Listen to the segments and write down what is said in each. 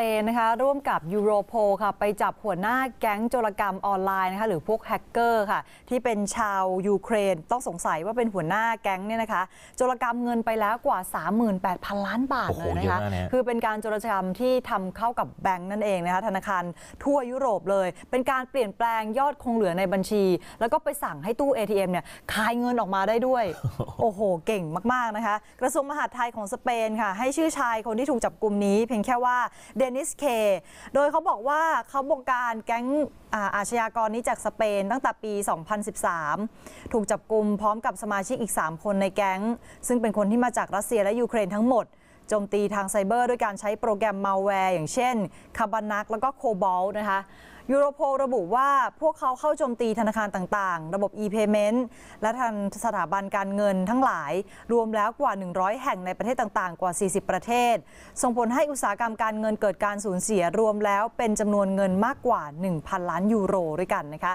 เอนะคะร่วมกับยูโรโพค่ะไปจับหัวหน้าแก๊งโจรกรรมออนไลน์นะคะหรือพวกแฮกเกอร์ค่ะที่เป็นชาวยูเครนต้องสงสัยว่าเป็นหัวหน้าแก๊งเนี่ยนะคะโจรกรรมเงินไปแล้วกว่า 38,000 ล้านบาทเลยนะคะคือเป็นการโจรกรรมที่ทำเข้ากับแบงก์นั่นเองนะคะธนาคารทั่วยุโรปเลย เป็นการเปลี่ยนแปลงยอดคงเหลือในบัญชี แล้วก็ไปสั่งให้ตู้ ATM เนี่ยคายเงินออกมาได้ด้วยโอ้โหเก่งมากๆนะคะกระทรวงมหาดไทยของสเปนค่ะ ให้ชื่อชายคนที่ถูกจับกลุ่มนี้เพียงแค่ว่าเดนิสเค โดยเขาบอกว่าเขาบงการแก๊งอาชญากรนี้จากสเปนตั้งแต่ปี 2013 ถูกจับกลุ่มพร้อมกับสมาชิกอีก 3 คนในแก๊ง ซึ่งเป็นคนที่มาจากรัสเซียและยูเครนทั้งหมดโจมตีทางไซเบอร์ด้วยการใช้โปรแกรมมัลแวร์อย่างเช่นคาบานักแล้วก็โคบอลนะคะยูโรโพระบุว่าพวกเขาเข้าโจมตีธนาคารต่างๆระบบ e-payment และทางสถาบันการเงินทั้งหลายรวมแล้วกว่า 100 แห่งในประเทศต่างๆกว่า 40 ประเทศ ส่งผลให้อุตสาหกรรมการเงินเกิดการสูญเสียรวมแล้วเป็นจำนวนเงินมากกว่า 1,000 ล้านยูโรด้วยกันนะคะ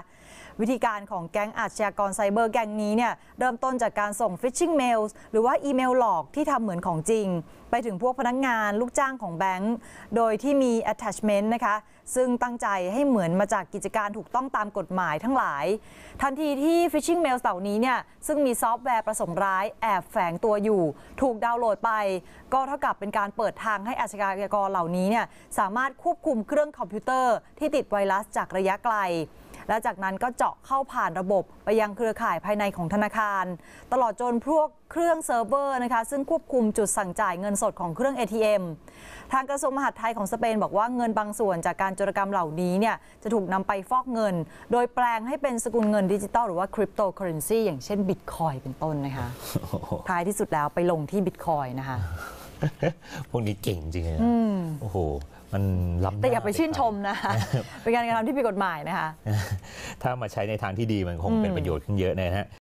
วิธีการของแก๊งอาชญากรไซเบอร์แก๊งนี้เนี่ย เริ่มต้นจากการส่งฟิชชิงเมลหรือว่าอีเมลหลอกที่ทำเหมือนของจริง ไปถึงพวกพนักงงานลูกจ้างของแบงก์โดยที่มี attachment นะคะ ซึ่งตั้งใจให้เหมือนมาจากกิจการถูกต้องตามกฎหมายทั้งหลาย ทันทีที่ฟิชชิงเมลเหล่านี้เนี่ย ซึ่งมีซอฟต์แวร์ประสงค์ร้าย แอบแฝงตัวอยู่ ถูกดาวน์โหลดไป ก็เท่ากับเป็นการเปิดทางให้อาชญากรเหล่านี้เนี่ย สามารถควบคุมเครื่องคอมพิวเตอร์ที่ติดไวรัสจากระยะไกลและจากนั้นก็เจาะเข้าผ่านระบบไปยังเครือข่ายภายในของธนาคาร ตลอดจนพวกเครื่องเซิร์ฟเวอร์นะคะซึ่งควบคุมจุดสั่งจ่ายเงินสดของเครื่อง ATM ทางกระทรวงมหาดไทยของสเปนบอกว่าเงินบางส่วนจากการจรกรรมเหล่านี้เนี่ยจะถูกนำไปฟอกเงิน โดยแปลงให้เป็นสกุลเงินดิจิตอลหรือว่าคริปโตเคอเรนซีอย่างเช่นบิตคอยเป็นต้นนะคะท้ายที่สุดแล้วไปลงที่บิตคอยนะคะพวกนี้เก่งจริงเลยโอ้โหมันรับแต่อย่าไปชื่นชมนะเป็นการกระทำที่ผิดกฎหมายนะคะ ถ้ามาใช้ในทางที่ดีมันคงเป็นประโยชน์ขึ้นเยอะนะฮะ